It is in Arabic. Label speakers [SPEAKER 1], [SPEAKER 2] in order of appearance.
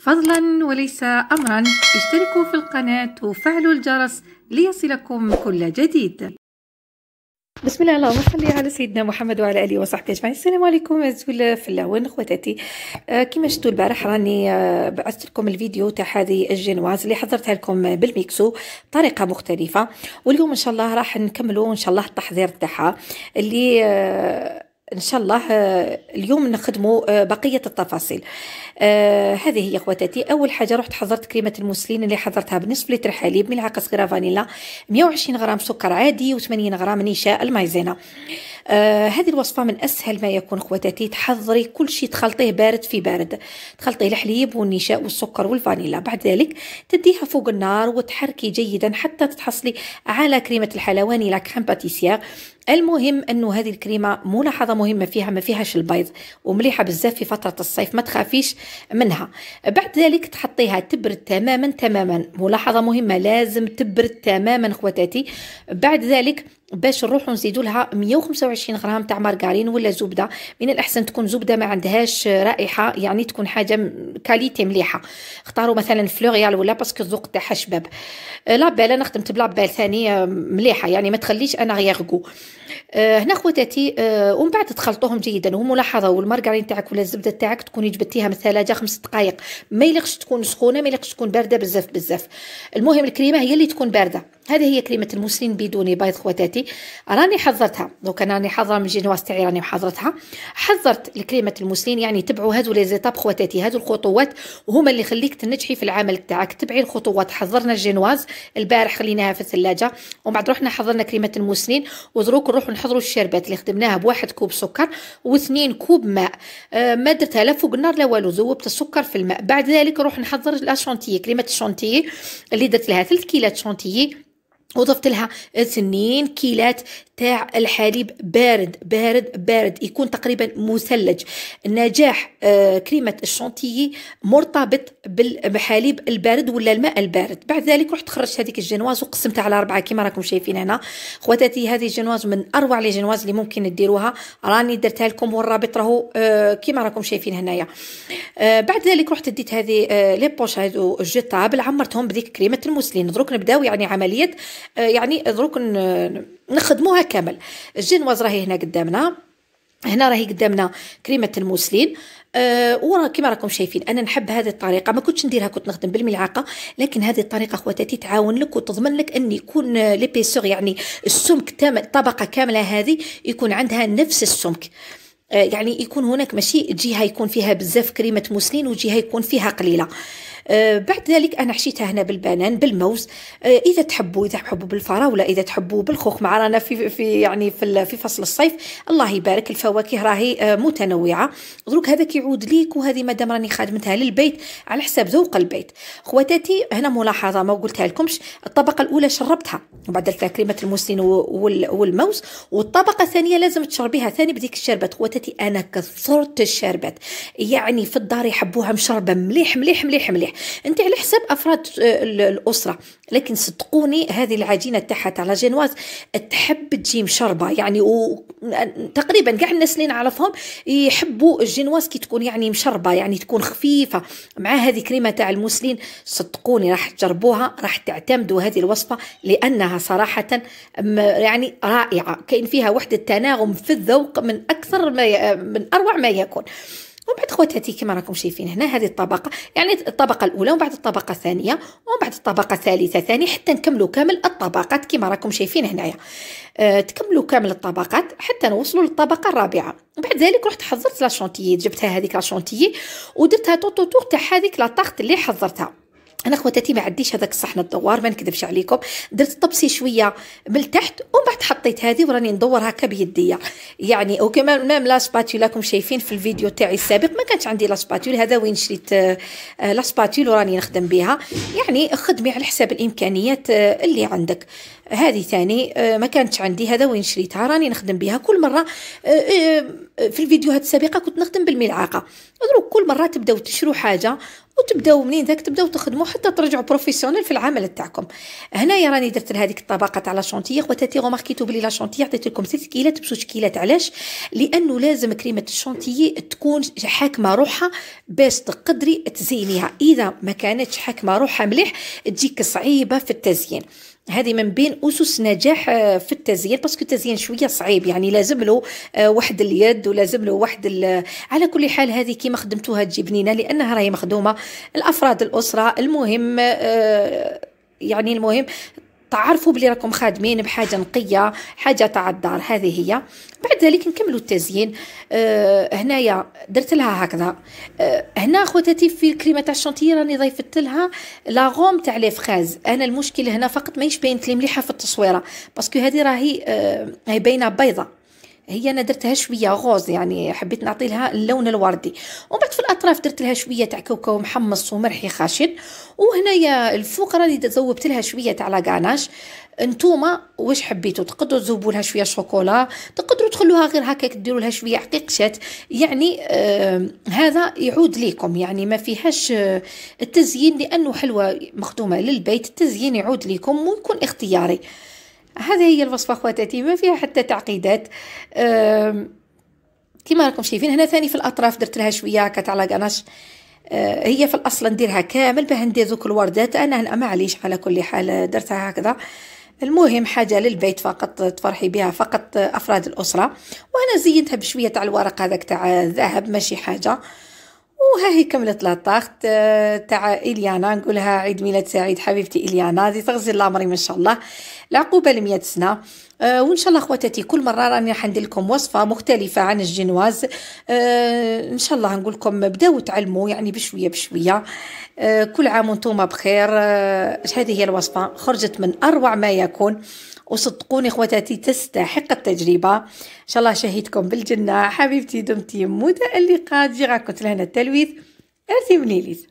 [SPEAKER 1] فضلا وليس أمرا اشتركوا في القناة وفعلوا الجرس ليصلكم كل جديد بسم الله اللهم صل على سيدنا محمد وعلى اله وصحبه اجمعين السلام عليكم عزوز فلاون خواتاتي آه كما شفتوا البارح راني آه بعثت لكم الفيديو تاع هذه الجينواز اللي حضرتها لكم بالميكسو بطريقه مختلفه واليوم ان شاء الله راح نكملوا ان شاء الله التحضير تاعها اللي آه ان شاء الله آه، اليوم نخدموا آه، بقيه التفاصيل آه، هذه هي خواتاتي اول حاجه رحت حضرت كريمه المسلين اللي حضرتها بنصف لتر حليب ملعقه صغيره فانيلا 120 غرام سكر عادي و80 غرام نشاء المايزينا هذه الوصفه من اسهل ما يكون خواتاتي تحضري كل شيء تخلطيه بارد في بارد تخلطيه الحليب والنشاء والسكر والفانيلا بعد ذلك تديها فوق النار وتحركي جيدا حتى تتحصلي على كريمه الحلواني لا كريم باتيسيير المهم انه هذه الكريمه ملاحظه مهمه فيها ما فيهاش البيض ومليحه بزاف في فتره الصيف ما تخافيش منها بعد ذلك تحطيها تبرد تماما تماما ملاحظه مهمه لازم تبرد تماما خواتاتي بعد ذلك باش نروحو نزيدوا لها 125 غرام تاع مارغرين ولا زبده من الاحسن تكون زبده ما عندهاش رائحه يعني تكون حاجه كاليتي مليحه اختاروا مثلا فلوريال ولا باسكو الذوق تاعها شباب لابيل انا خدمت بلابيل ثاني مليحه يعني ما تخليش انا غيغو آه هنا خواتاتي آه ومن بعد تخلطوهم جيدا وملاحظه والمارغرين تاعك ولا الزبده تاعك تكوني جبتيها من الثلاجه خمس دقائق ما يليقش تكون سخونه ما يليقش تكون بارده بزاف بزاف المهم الكريمه هي اللي تكون بارده هذه هي كلمة المسلم بدون بيض خواتاتي راني حضرتها دوك راني حاضرة من جينواس تاعي راني حضرتها حضرت لكلمة المسلم يعني تبعوا هذو لي زيتاب خواتاتي هذو الخطوات وهما اللي يخليك تنجحي في العمل تاعك تبعي الخطوات حضرنا الجينواز البارح خليناها في الثلاجة ومن بعد رحنا حضرنا كلمة المسلم ودروك نروحوا نحضروا الشربات اللي خدمناها بواحد كوب سكر واثنين كوب ماء آه ما درتها لا فوق النار لا والو ذوبت السكر في الماء بعد ذلك نروح نحضر لا شونتيي كريمة الشونتيي اللي درت لها ثلث كيلات شونتيي وضفت لها سنين كيلات تاع الحليب بارد بارد بارد يكون تقريبا مثلج نجاح آه كريمه الشونتيي مرتبط بالحليب البارد ولا الماء البارد بعد ذلك رحت خرجت هذيك الجنواز وقسمتها على اربعه كما راكم شايفين هنا خواتاتي هذه الجنواز من اروع لي جنواز اللي ممكن تديروها راني درتها لكم والرابط راهو آه كما راكم شايفين هنايا آه بعد ذلك رحت ديت هذه آه، لي بوش هذو جيطابل عمرتهم بذيك كريمه الموسلين دروك نبداو يعني عمليه آه، يعني دروك نخدموها كامل الجينواز راهي هنا قدامنا هنا راهي قدامنا كريمه الموسلين أه ورا كما راكم شايفين انا نحب هذه الطريقه ما كنتش نديرها كنت نخدم بالملعقه لكن هذه الطريقه خواتاتي تعاون لك وتضمن لك ان يكون ليبيسور يعني السمك تام الطبقه كامله هذه يكون عندها نفس السمك أه يعني يكون هناك ماشي جهه يكون فيها بزاف كريمه موسلين وجهه يكون فيها قليله أه، بعد ذلك أنا حشيتها هنا بالبنان بالموز أه، إذا تحبوا إذا تحبوا بالفراولة إذا تحبوا مع رانا في في يعني في في فصل الصيف الله يبارك الفواكه راهي أه، متنوعة دروك هذا كيعود ليك وهذه مادام راني خادمتها للبيت على حساب ذوق البيت خواتاتي هنا ملاحظة ما قلتها لكمش الطبقة الأولى شربتها وبعد كريمة الموسين والموز والطبقة الثانية لازم تشربيها ثاني بديك الشربات خواتاتي أنا كثرت الشربات يعني في الدار يحبوها مشربة مليح مليح مليح مليح انت على حساب افراد آه، الاسره لكن صدقوني هذه العجينه تاعها تاع لا جينواز تحب تجي مشربه يعني و... تقريبا كاع الناس اللي نعرفهم يحبوا الجينواز كي تكون يعني مشربه يعني تكون خفيفه مع هذه كريمه تاع المسلين صدقوني راح تجربوها راح تعتمدوا هذه الوصفه لانها صراحه يعني رائعه كاين فيها وحده تناغم في الذوق من اكثر ما ي... من اروع ما يكون ومن بعد خواتاتي كما راكم شايفين هنا هذه الطبقه يعني الطبقه الاولى ومن بعد الطبقه الثانيه ومن بعد الطبقه الثالثه ثاني حتى نكملوا كامل الطبقات كما راكم شايفين هنايا أه تكملوا كامل الطبقات حتى نوصلوا للطبقه الرابعه ومن بعد ذلك رحت حضرت لاشونتيي جبتها هذيك لاشونتيي ودرتها طونطو تور تاع هذيك لاطاخت اللي حضرتها انا خواتاتي ما عديش هذاك الصحن الدوار ما نكذبش عليكم درت طبسي شويه من التحت ومن بعد حطيت هذه وراني ندور هكا بيديا يعني وكمان ميم لا سباتول راكم شايفين في الفيديو تاعي السابق ما كانت عندي لا سباتول هذا وين شريت آه، لا سباتول وراني نخدم بها يعني خدمي على حساب الامكانيات آه، اللي عندك هذه ثاني آه، ما كانتش عندي هذا وين شريتها راني نخدم بها كل مره آه، آه، في الفيديوهات السابقه كنت نخدم بالملعقه دروك كل مره تبداو تشرو حاجه وتبداو منين ذاك تبداو تخدموا حتى ترجعوا بروفيسيونيل في العمل تاعكم هنايا راني درت لهذيك الطبقه تاع لا شونتيي وتاتي غوماركيتو بلي لا شونتيي عطيت لكم 6 كيلات بزوج كيلات علاش لانه لازم كريمه الشونتيي تكون حاكمه روحها باش تقدري تزينيها اذا ما كانتش حاكمه روحها مليح تجيك صعيبه في التزيين هذه من بين اسس نجاح آه، في التزيين باسكو التزيين شويه صعيب يعني لازم له آه، واحد اليد ولازم له واحد على كل حال هذه كيما خدمتوها تجي بنينه لانها راهي مخدومه الافراد الاسره المهم آه، يعني المهم تعرفوا بلي راكم خادمين بحاجه نقيه حاجه تاع الدار هذه هي بعد ذلك نكملوا التزيين أه هنايا درت لها هكذا أه هنا خواتاتي في الكريمه تاع الشونتيي راني ضيفت لها لاغوم تاع لي فخاز انا المشكل هنا فقط ماهيش باينت لي مليحه في التصويره باسكو هذه راهي أه باينه بيضه هي انا درتها شويه غوز يعني حبيت نعطي لها اللون الوردي ومن بعد في الاطراف درت لها شويه تاع كاوكاو محمص ومرحي خشن وهنايا الفوق راني ذوبت لها شويه تاع لاغاناش نتوما واش حبيتو تقدروا تذوبوا لها شويه شوكولا تقدروا تخلوها غير هكاك ديروا لها شويه شات يعني آه هذا يعود ليكم يعني ما فيهاش آه التزيين لانه حلوه مخدومه للبيت التزيين يعود ليكم ويكون اختياري هذه هي الوصفة خواتاتي ما فيها حتى تعقيدات كما راكم شايفين هنا ثاني في الأطراف درت لها شوية هكا على قناش أه، هي في الأصل نديرها كامل باه ندير ذوك الوردات أنا معليش على كل حال درتها هكذا المهم حاجة للبيت فقط تفرحي بها فقط أفراد الأسرة وأنا زينتها بشوية تاع الورق هذاك تاع الذهب ماشي حاجة آه وها هي كملت لاطاخت آه، تاع اليانا نقولها عيد ميلاد سعيد حبيبتي اليانا زيد تغزي لامري ان شاء الله العقوبه ل سنه آه، وان شاء الله خواتاتي كل مره راني راح ندير لكم وصفه مختلفه عن الجنواز آه، ان شاء الله نقول لكم بداو تعلموا يعني بشويه بشويه كل عام وانتم بخير هذه هي الوصفه خرجت من اروع ما يكون وصدقوني خواتاتي تستحق التجربه ان شاء الله شهيتكم بالجنه حبيبتي دمتي متالقه جي راكم لهنا التالي Luis Ercibnilis.